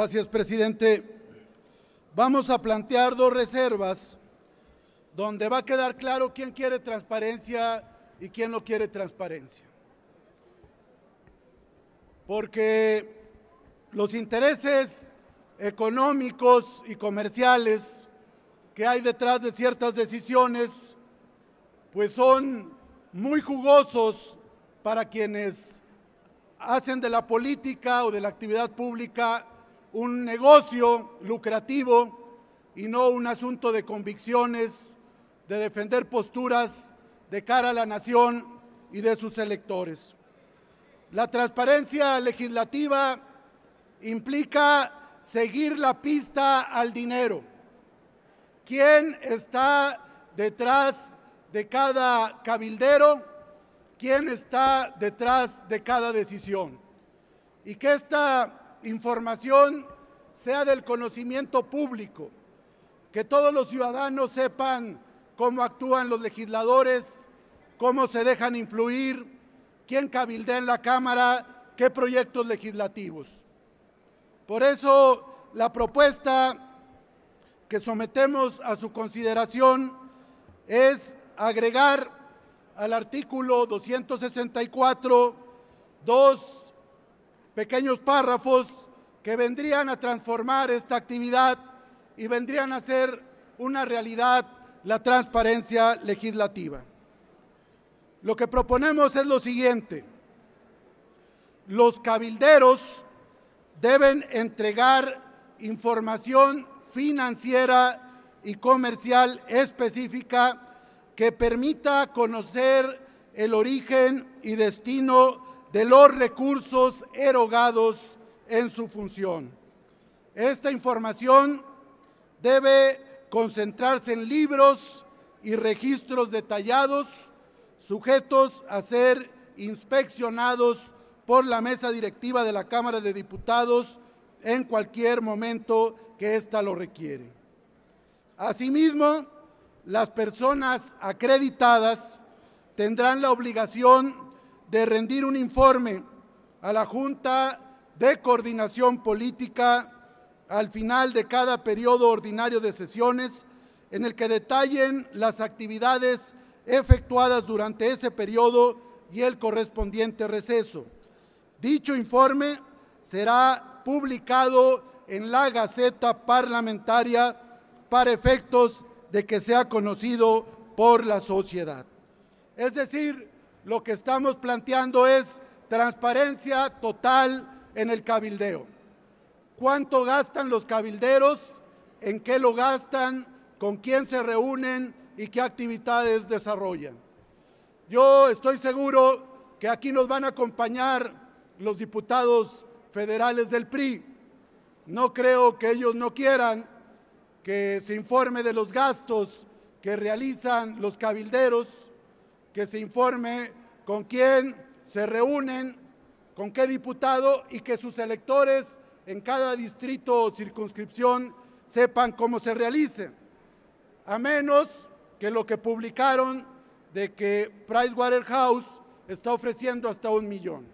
Gracias, presidente. Vamos a plantear dos reservas donde va a quedar claro quién quiere transparencia y quién no quiere transparencia. Porque los intereses económicos y comerciales que hay detrás de ciertas decisiones, pues son muy jugosos para quienes hacen de la política o de la actividad pública un negocio lucrativo y no un asunto de convicciones, de defender posturas de cara a la nación y de sus electores. La transparencia legislativa implica seguir la pista al dinero. ¿Quién está detrás de cada cabildero? ¿Quién está detrás de cada decisión? Y que esta información sea del conocimiento público, que todos los ciudadanos sepan cómo actúan los legisladores, cómo se dejan influir, quién cabildea en la Cámara, qué proyectos legislativos. Por eso la propuesta que sometemos a su consideración es agregar al artículo 264 dos pequeños párrafos que vendrían a transformar esta actividad y vendrían a ser una realidad la transparencia legislativa. Lo que proponemos es lo siguiente. Los cabilderos deben entregar información financiera y comercial específica que permita conocer el origen y destino de los recursos erogados en su función. Esta información debe concentrarse en libros y registros detallados sujetos a ser inspeccionados por la mesa directiva de la Cámara de Diputados en cualquier momento que ésta lo requiere. Asimismo, las personas acreditadas tendrán la obligación de rendir un informe a la Junta de Coordinación Política al final de cada periodo ordinario de sesiones en el que detallen las actividades efectuadas durante ese periodo y el correspondiente receso. Dicho informe será publicado en la Gaceta Parlamentaria para efectos de que sea conocido por la sociedad. Es decir, lo que estamos planteando es transparencia total en el cabildeo. ¿Cuánto gastan los cabilderos? ¿En qué lo gastan? ¿Con quién se reúnen? ¿Y qué actividades desarrollan? Yo estoy seguro que aquí nos van a acompañar los diputados federales del PRI. No creo que ellos no quieran que se informe de los gastos que realizan los cabilderos que se informe con quién se reúnen, con qué diputado y que sus electores en cada distrito o circunscripción sepan cómo se realice. A menos que lo que publicaron de que Pricewaterhouse está ofreciendo hasta un millón.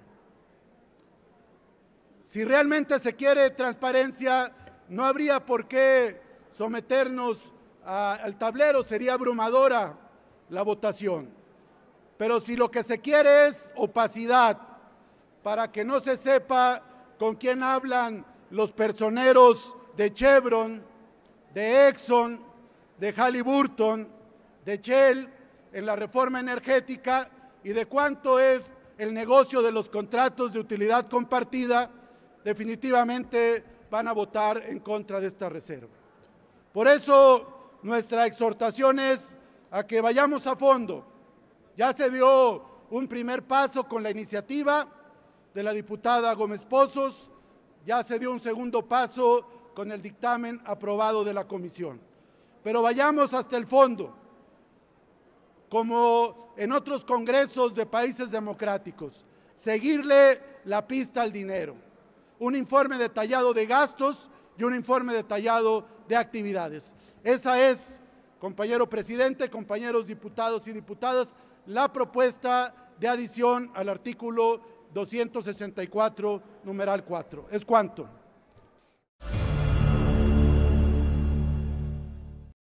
Si realmente se quiere transparencia, no habría por qué someternos al tablero, sería abrumadora la votación. Pero si lo que se quiere es opacidad, para que no se sepa con quién hablan los personeros de Chevron, de Exxon, de Halliburton, de Shell en la reforma energética y de cuánto es el negocio de los contratos de utilidad compartida, definitivamente van a votar en contra de esta reserva. Por eso nuestra exhortación es a que vayamos a fondo ya se dio un primer paso con la iniciativa de la diputada Gómez Pozos, ya se dio un segundo paso con el dictamen aprobado de la comisión. Pero vayamos hasta el fondo, como en otros congresos de países democráticos, seguirle la pista al dinero. Un informe detallado de gastos y un informe detallado de actividades. Esa es compañero presidente, compañeros diputados y diputadas, la propuesta de adición al artículo 264, numeral 4. ¿Es cuánto?